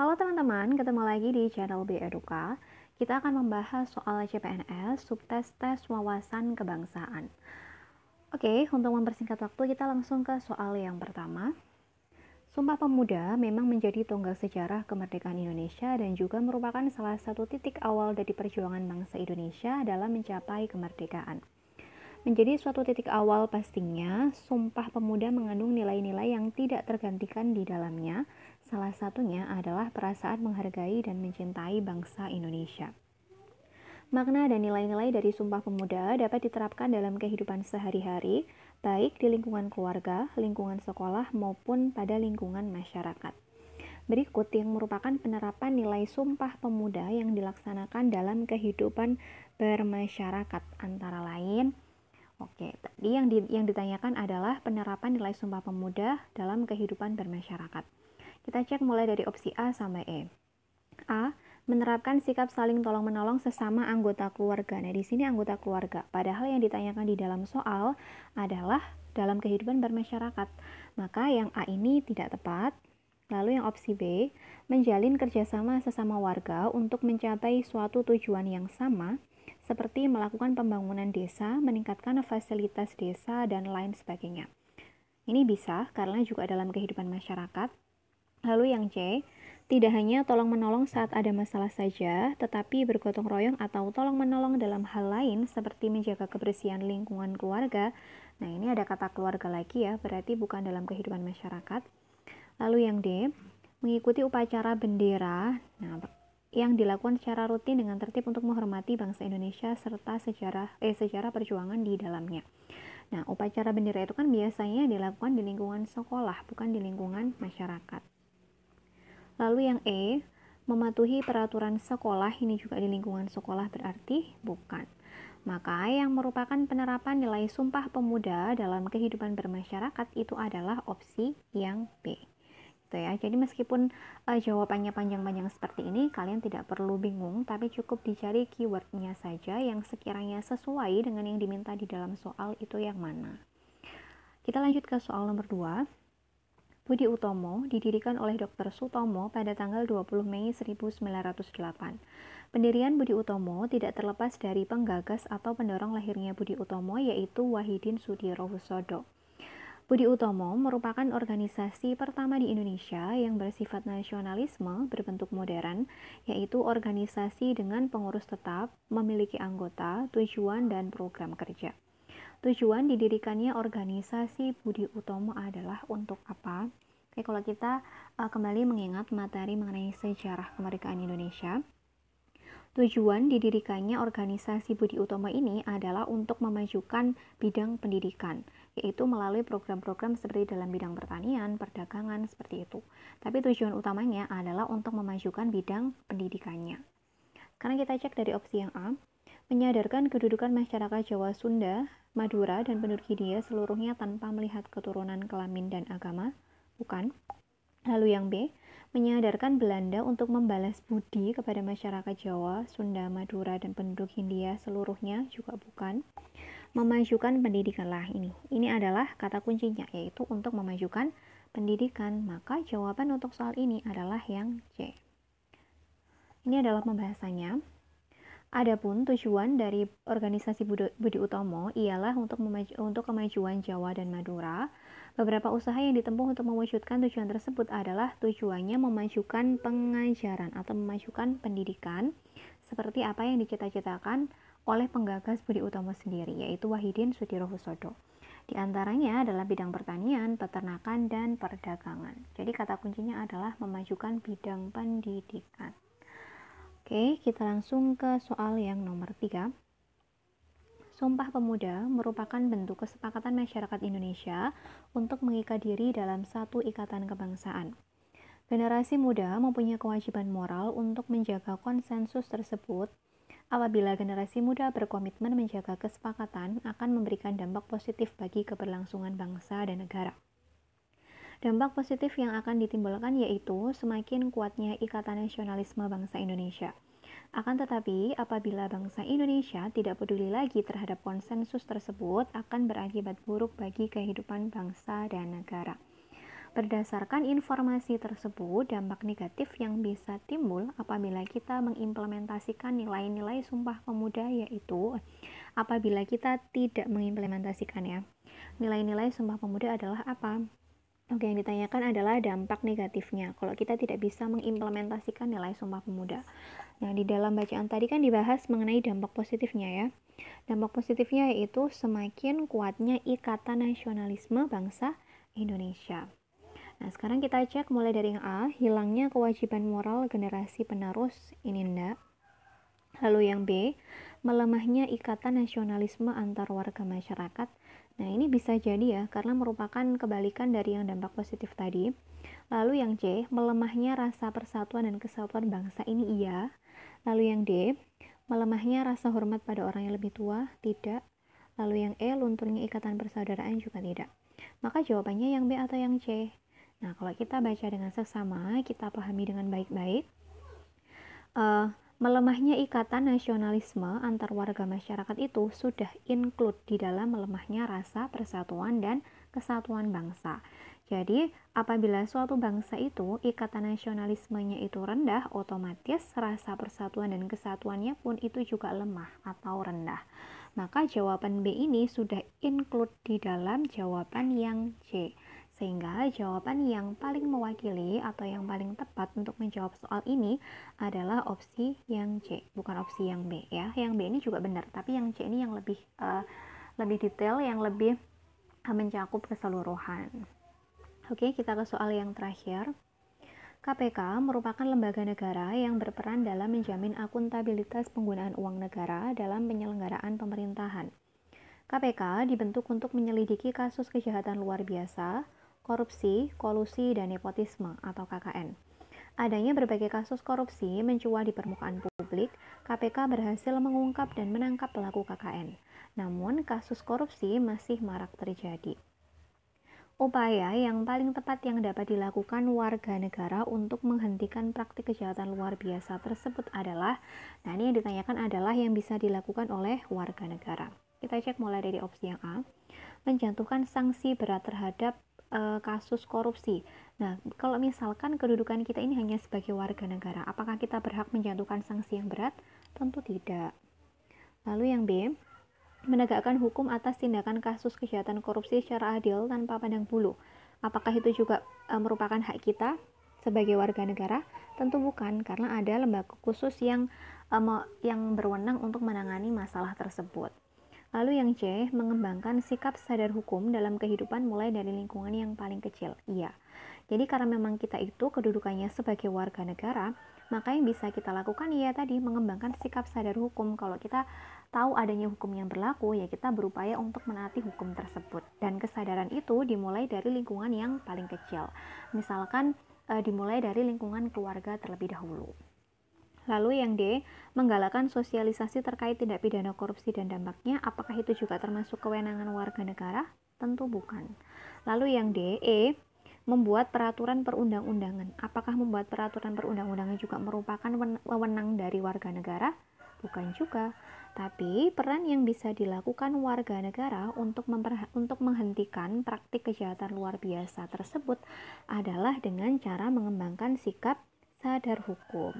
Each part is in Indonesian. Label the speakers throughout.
Speaker 1: Halo teman-teman, ketemu lagi di channel B Eduka. Kita akan membahas soal CPNS, subtes tes wawasan kebangsaan. Oke, untuk mempersingkat waktu kita langsung ke soal yang pertama. Sumpah Pemuda memang menjadi tonggak sejarah kemerdekaan Indonesia dan juga merupakan salah satu titik awal dari perjuangan bangsa Indonesia dalam mencapai kemerdekaan. Menjadi suatu titik awal pastinya, Sumpah Pemuda mengandung nilai-nilai yang tidak tergantikan di dalamnya, Salah satunya adalah perasaan menghargai dan mencintai bangsa Indonesia. Makna dan nilai-nilai dari Sumpah Pemuda dapat diterapkan dalam kehidupan sehari-hari, baik di lingkungan keluarga, lingkungan sekolah, maupun pada lingkungan masyarakat. Berikut yang merupakan penerapan nilai Sumpah Pemuda yang dilaksanakan dalam kehidupan bermasyarakat antara lain Oke, tadi yang di, yang ditanyakan adalah penerapan nilai Sumpah Pemuda dalam kehidupan bermasyarakat. Kita cek mulai dari opsi A sampai E. A. Menerapkan sikap saling tolong-menolong sesama anggota keluarga. Nah, di sini anggota keluarga. Padahal yang ditanyakan di dalam soal adalah dalam kehidupan bermasyarakat. Maka yang A ini tidak tepat. Lalu yang opsi B, menjalin kerjasama sesama warga untuk mencapai suatu tujuan yang sama, seperti melakukan pembangunan desa, meningkatkan fasilitas desa, dan lain sebagainya. Ini bisa karena juga dalam kehidupan masyarakat, Lalu yang C, tidak hanya tolong-menolong saat ada masalah saja, tetapi bergotong royong atau tolong-menolong dalam hal lain seperti menjaga kebersihan lingkungan keluarga. Nah, ini ada kata keluarga lagi ya, berarti bukan dalam kehidupan masyarakat. Lalu yang D, mengikuti upacara bendera. Nah, yang dilakukan secara rutin dengan tertib untuk menghormati bangsa Indonesia serta sejarah eh sejarah perjuangan di dalamnya. Nah, upacara bendera itu kan biasanya dilakukan di lingkungan sekolah, bukan di lingkungan masyarakat. Lalu yang E, mematuhi peraturan sekolah ini juga di lingkungan sekolah berarti bukan. Maka yang merupakan penerapan nilai sumpah pemuda dalam kehidupan bermasyarakat itu adalah opsi yang B. Gitu ya. Jadi meskipun uh, jawabannya panjang-panjang seperti ini, kalian tidak perlu bingung, tapi cukup dicari keywordnya saja yang sekiranya sesuai dengan yang diminta di dalam soal itu yang mana. Kita lanjut ke soal nomor 2. Budi Utomo didirikan oleh Dr. Sutomo pada tanggal 20 Mei 1908. Pendirian Budi Utomo tidak terlepas dari penggagas atau pendorong lahirnya Budi Utomo yaitu Wahidin Sudirohusodo. Budi Utomo merupakan organisasi pertama di Indonesia yang bersifat nasionalisme berbentuk modern, yaitu organisasi dengan pengurus tetap, memiliki anggota, tujuan, dan program kerja. Tujuan didirikannya organisasi Budi Utomo adalah untuk apa? Oke, kalau kita uh, kembali mengingat materi mengenai sejarah kemerdekaan Indonesia, tujuan didirikannya organisasi Budi Utomo ini adalah untuk memajukan bidang pendidikan, yaitu melalui program-program seperti dalam bidang pertanian, perdagangan, seperti itu. Tapi tujuan utamanya adalah untuk memajukan bidang pendidikannya. Karena kita cek dari opsi yang A, menyadarkan kedudukan masyarakat Jawa Sunda, Madura, dan penduduk India seluruhnya tanpa melihat keturunan, kelamin, dan agama dilakukan. Lalu yang B, menyadarkan Belanda untuk membalas budi kepada masyarakat Jawa, Sunda, Madura, dan penduduk Hindia seluruhnya juga bukan. Memajukan pendidikan lah ini. Ini adalah kata kuncinya, yaitu untuk memajukan pendidikan. Maka jawaban untuk soal ini adalah yang C. Ini adalah pembahasannya. Adapun tujuan dari organisasi Budi Utomo ialah untuk untuk kemajuan Jawa dan Madura. Beberapa usaha yang ditempuh untuk mewujudkan tujuan tersebut adalah tujuannya memajukan pengajaran atau memajukan pendidikan seperti apa yang dicita-citakan oleh penggagas Budi Utomo sendiri yaitu Wahidin Sudirohusodo. Di antaranya adalah bidang pertanian, peternakan, dan perdagangan. Jadi kata kuncinya adalah memajukan bidang pendidikan. Oke, kita langsung ke soal yang nomor tiga. Sumpah Pemuda merupakan bentuk kesepakatan masyarakat Indonesia untuk mengikat diri dalam satu ikatan kebangsaan. Generasi muda mempunyai kewajiban moral untuk menjaga konsensus tersebut. Apabila generasi muda berkomitmen menjaga kesepakatan, akan memberikan dampak positif bagi keberlangsungan bangsa dan negara. Dampak positif yang akan ditimbulkan yaitu semakin kuatnya ikatan nasionalisme bangsa Indonesia. Akan tetapi, apabila bangsa Indonesia tidak peduli lagi terhadap konsensus tersebut, akan berakibat buruk bagi kehidupan bangsa dan negara. Berdasarkan informasi tersebut, dampak negatif yang bisa timbul apabila kita mengimplementasikan nilai-nilai Sumpah Pemuda yaitu apabila kita tidak mengimplementasikannya. Nilai-nilai Sumpah Pemuda adalah apa? Oke, yang ditanyakan adalah dampak negatifnya kalau kita tidak bisa mengimplementasikan nilai Sumpah Pemuda. Nah, di dalam bacaan tadi kan dibahas mengenai dampak positifnya ya. Dampak positifnya yaitu semakin kuatnya ikatan nasionalisme bangsa Indonesia. Nah, sekarang kita cek mulai dari yang A, hilangnya kewajiban moral generasi penerus ini ndak. Lalu yang B, melemahnya ikatan nasionalisme antar warga masyarakat Nah, ini bisa jadi ya, karena merupakan kebalikan dari yang dampak positif tadi. Lalu yang C, melemahnya rasa persatuan dan kesatuan bangsa ini iya. Lalu yang D, melemahnya rasa hormat pada orang yang lebih tua, tidak. Lalu yang E, lunturnya ikatan persaudaraan juga tidak. Maka jawabannya yang B atau yang C. Nah, kalau kita baca dengan seksama, kita pahami dengan baik-baik. Uh, Melemahnya ikatan nasionalisme antar warga masyarakat itu sudah include di dalam melemahnya rasa persatuan dan kesatuan bangsa. Jadi, apabila suatu bangsa itu ikatan nasionalismenya itu rendah, otomatis rasa persatuan dan kesatuannya pun itu juga lemah atau rendah. Maka jawaban B ini sudah include di dalam jawaban yang C. Sehingga jawaban yang paling mewakili atau yang paling tepat untuk menjawab soal ini adalah opsi yang C, bukan opsi yang B ya. Yang B ini juga benar, tapi yang C ini yang lebih uh, lebih detail, yang lebih eh, mencakup keseluruhan. Oke, kita ke soal yang terakhir. KPK merupakan lembaga negara yang berperan dalam menjamin akuntabilitas penggunaan uang negara dalam penyelenggaraan pemerintahan. KPK dibentuk untuk menyelidiki kasus kejahatan luar biasa, korupsi, kolusi, dan nepotisme atau KKN. Adanya berbagai kasus korupsi mencuat di permukaan publik, KPK berhasil mengungkap dan menangkap pelaku KKN. Namun, kasus korupsi masih marak terjadi. Upaya yang paling tepat yang dapat dilakukan warga negara untuk menghentikan praktik kejahatan luar biasa tersebut adalah, nah ini yang ditanyakan adalah yang bisa dilakukan oleh warga negara. Kita cek mulai dari opsi yang A, menjatuhkan sanksi berat terhadap Eh, kasus korupsi. Nah, kalau misalkan kedudukan kita ini hanya sebagai warga negara, apakah kita berhak menjatuhkan sanksi yang berat? Tentu tidak. Lalu yang B, menegakkan hukum atas tindakan kasus kejahatan korupsi secara adil tanpa pandang bulu. Apakah itu juga e, merupakan hak kita sebagai warga negara? Tentu bukan, karena ada lembaga khusus yang e, yang berwenang untuk menangani masalah tersebut. Lalu yang C, mengembangkan sikap sadar hukum dalam kehidupan mulai dari lingkungan yang paling kecil. Iya. Jadi karena memang kita itu kedudukannya sebagai warga negara, maka yang bisa kita lakukan ya tadi mengembangkan sikap sadar hukum. Kalau kita tahu adanya hukum yang berlaku, ya kita berupaya untuk menaati hukum tersebut. Dan kesadaran itu dimulai dari lingkungan yang paling kecil. Misalkan eh, dimulai dari lingkungan keluarga terlebih dahulu. Lalu yang D, menggalakkan sosialisasi terkait tindak pidana korupsi dan dampaknya, apakah itu juga termasuk kewenangan warga negara? Tentu bukan. Lalu yang D, E, membuat peraturan perundang-undangan. Apakah membuat peraturan perundang-undangan juga merupakan wewenang dari warga negara? Bukan juga. Tapi peran yang bisa dilakukan warga negara untuk untuk menghentikan praktik kejahatan luar biasa tersebut adalah dengan cara mengembangkan sikap sadar hukum.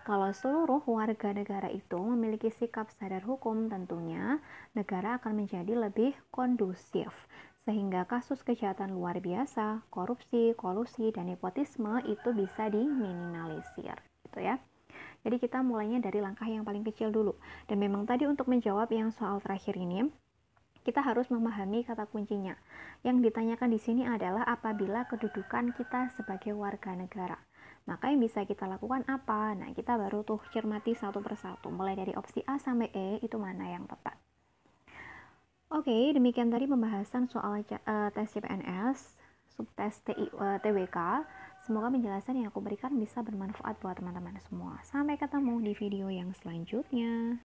Speaker 1: Kalau seluruh warga negara itu memiliki sikap sadar hukum, tentunya negara akan menjadi lebih kondusif, sehingga kasus kejahatan luar biasa, korupsi, kolusi, dan nepotisme itu bisa diminimalisir. Gitu ya. Jadi kita mulainya dari langkah yang paling kecil dulu. Dan memang tadi untuk menjawab yang soal terakhir ini, kita harus memahami kata kuncinya. Yang ditanyakan di sini adalah apabila kedudukan kita sebagai warga negara. Maka yang bisa kita lakukan apa? Nah, kita baru tuh cermati satu persatu, mulai dari opsi A sampai E itu mana yang tepat. Oke, okay, demikian tadi pembahasan soal uh, tes CPNS, subtes TI, uh, e, TWK. Semoga penjelasan yang aku berikan bisa bermanfaat buat teman-teman semua. Sampai ketemu di video yang selanjutnya.